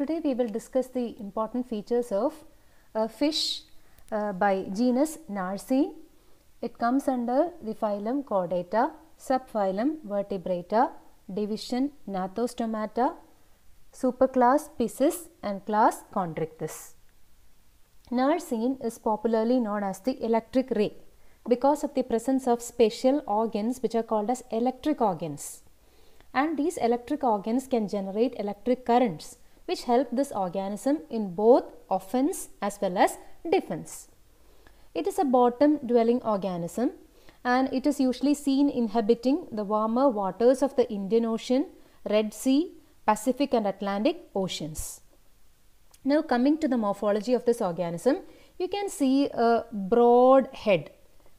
Today we will discuss the important features of a fish uh, by genus Narcine. It comes under the phylum Chordata, subphylum Vertebrata, division Gnathostomata, superclass Pisces and class Chondrichthys. Narcine is popularly known as the electric ray because of the presence of special organs which are called as electric organs. And these electric organs can generate electric currents which help this organism in both offense as well as defense. It is a bottom dwelling organism and it is usually seen inhabiting the warmer waters of the Indian Ocean, Red Sea, Pacific and Atlantic oceans. Now coming to the morphology of this organism, you can see a broad head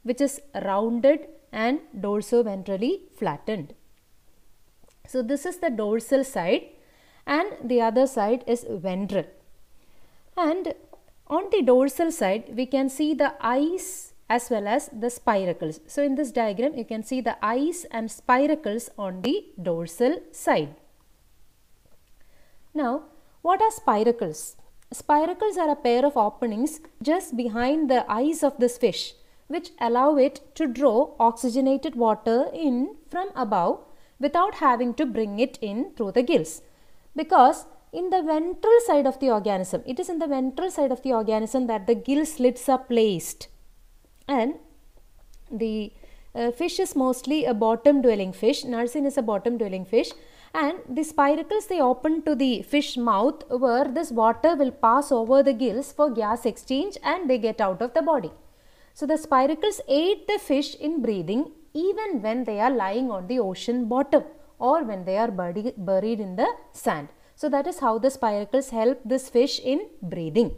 which is rounded and dorsoventrally flattened. So this is the dorsal side and the other side is ventral. And on the dorsal side, we can see the eyes as well as the spiracles. So in this diagram, you can see the eyes and spiracles on the dorsal side. Now, what are spiracles? Spiracles are a pair of openings just behind the eyes of this fish which allow it to draw oxygenated water in from above without having to bring it in through the gills because in the ventral side of the organism, it is in the ventral side of the organism that the gill slits are placed and the uh, fish is mostly a bottom dwelling fish, narsin is a bottom dwelling fish and the spiracles they open to the fish mouth where this water will pass over the gills for gas exchange and they get out of the body. So, the spiracles aid the fish in breathing even when they are lying on the ocean bottom or when they are buried in the sand. So that is how the spiracles help this fish in breathing.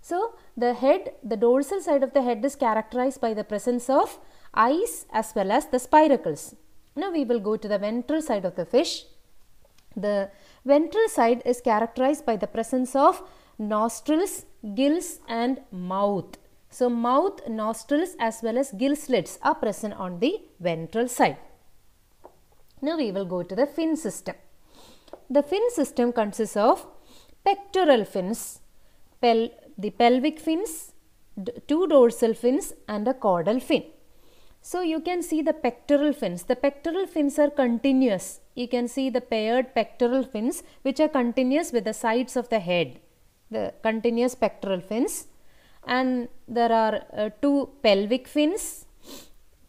So the head, the dorsal side of the head is characterized by the presence of eyes as well as the spiracles. Now we will go to the ventral side of the fish. The ventral side is characterized by the presence of nostrils, gills and mouth. So mouth, nostrils as well as gill slits are present on the ventral side. Now we will go to the fin system. The fin system consists of pectoral fins, pel the pelvic fins, two dorsal fins and a caudal fin. So you can see the pectoral fins. The pectoral fins are continuous. You can see the paired pectoral fins which are continuous with the sides of the head. The continuous pectoral fins. And there are uh, two pelvic fins,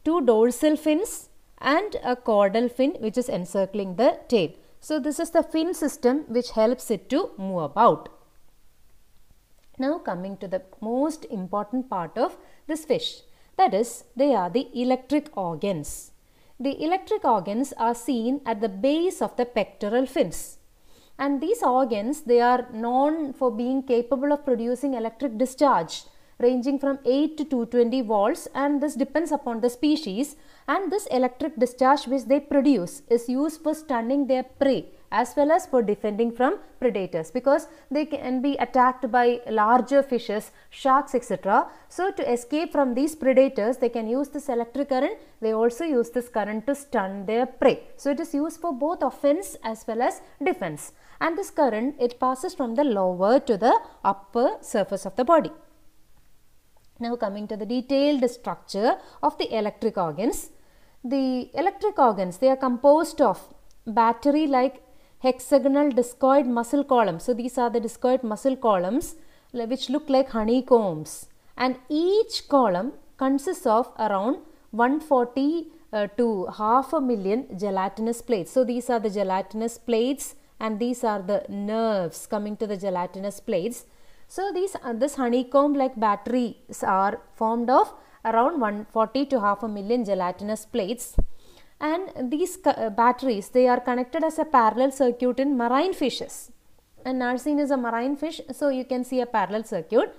two dorsal fins and a caudal fin which is encircling the tail. So, this is the fin system which helps it to move about. Now, coming to the most important part of this fish that is they are the electric organs. The electric organs are seen at the base of the pectoral fins and these organs they are known for being capable of producing electric discharge ranging from 8 to 220 volts and this depends upon the species and this electric discharge which they produce is used for stunning their prey as well as for defending from predators because they can be attacked by larger fishes, sharks etc. So, to escape from these predators they can use this electric current, they also use this current to stun their prey. So, it is used for both offense as well as defense and this current it passes from the lower to the upper surface of the body. Now coming to the detailed structure of the electric organs. The electric organs, they are composed of battery-like hexagonal discoid muscle columns. So these are the discoid muscle columns which look like honeycombs. And each column consists of around 140 uh, to half a million gelatinous plates. So these are the gelatinous plates and these are the nerves coming to the gelatinous plates so, these uh, this honeycomb like batteries are formed of around 140 to half a million gelatinous plates and these uh, batteries they are connected as a parallel circuit in marine fishes and narcine is a marine fish so you can see a parallel circuit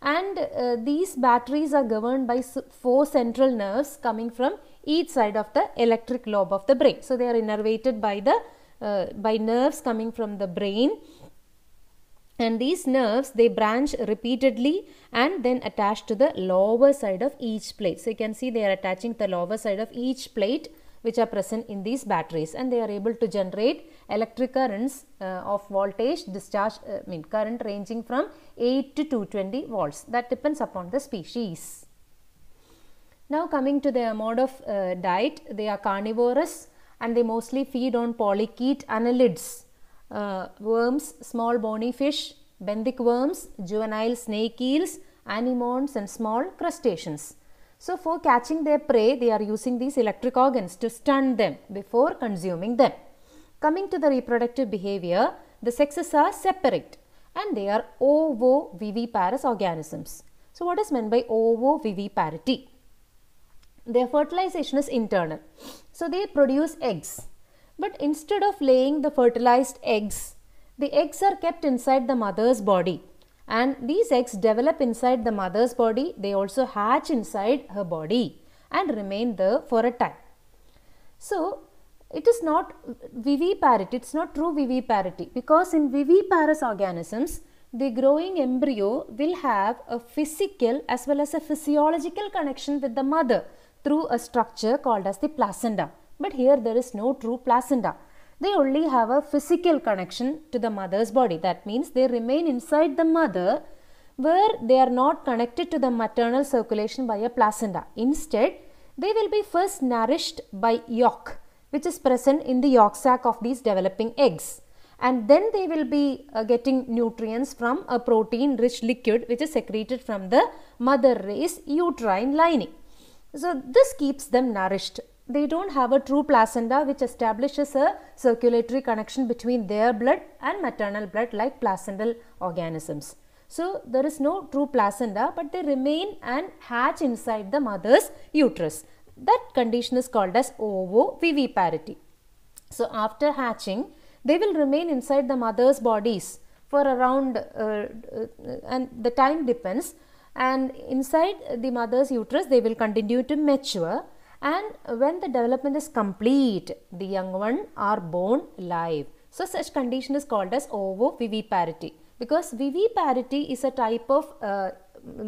and uh, these batteries are governed by four central nerves coming from each side of the electric lobe of the brain so they are innervated by the uh, by nerves coming from the brain and these nerves they branch repeatedly and then attach to the lower side of each plate. So you can see they are attaching the lower side of each plate which are present in these batteries and they are able to generate electric currents uh, of voltage discharge uh, I mean current ranging from 8 to 220 volts that depends upon the species. Now coming to their mode of uh, diet they are carnivorous and they mostly feed on polychaete annelids uh, worms, small bony fish, benthic worms, juvenile snake eels, anemones and small crustaceans. So, for catching their prey, they are using these electric organs to stun them before consuming them. Coming to the reproductive behavior, the sexes are separate and they are ovoviviparous organisms. So, what is meant by ovoviviparity? Their fertilization is internal. So, they produce eggs but instead of laying the fertilized eggs, the eggs are kept inside the mother's body and these eggs develop inside the mother's body. They also hatch inside her body and remain there for a time. So, it is not viviparity, it is not true viviparity because in viviparous organisms, the growing embryo will have a physical as well as a physiological connection with the mother through a structure called as the placenta but here there is no true placenta. They only have a physical connection to the mother's body. That means they remain inside the mother where they are not connected to the maternal circulation by a placenta. Instead, they will be first nourished by yolk which is present in the yolk sac of these developing eggs and then they will be uh, getting nutrients from a protein rich liquid which is secreted from the mother race uterine lining. So this keeps them nourished they don't have a true placenta which establishes a circulatory connection between their blood and maternal blood like placental organisms. So, there is no true placenta but they remain and hatch inside the mother's uterus. That condition is called as ovoviviparity. So, after hatching, they will remain inside the mother's bodies for around uh, uh, and the time depends and inside the mother's uterus they will continue to mature and when the development is complete, the young one are born live. So such condition is called as ovoviviparity because viviparity is a type of uh,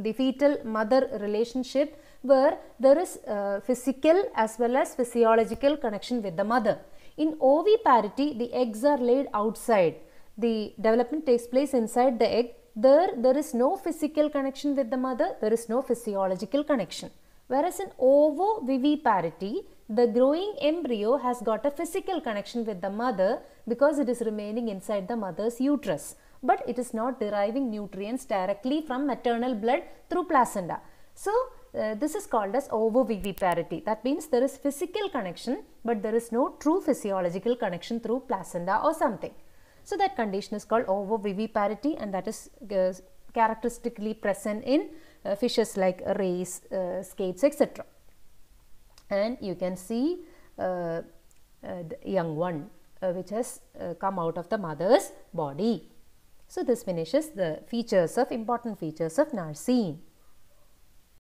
the fetal mother relationship where there is uh, physical as well as physiological connection with the mother. In oviparity, the eggs are laid outside. The development takes place inside the egg. There, there is no physical connection with the mother. There is no physiological connection. Whereas in ovo-viviparity, the growing embryo has got a physical connection with the mother because it is remaining inside the mother's uterus. But it is not deriving nutrients directly from maternal blood through placenta. So, uh, this is called as ovoviviparity. That means there is physical connection, but there is no true physiological connection through placenta or something. So, that condition is called ovoviviparity and that is uh, characteristically present in uh, fishes like rays, uh, skates, etc. And you can see uh, the young one which has come out of the mother's body. So, this finishes the features of important features of Narcene.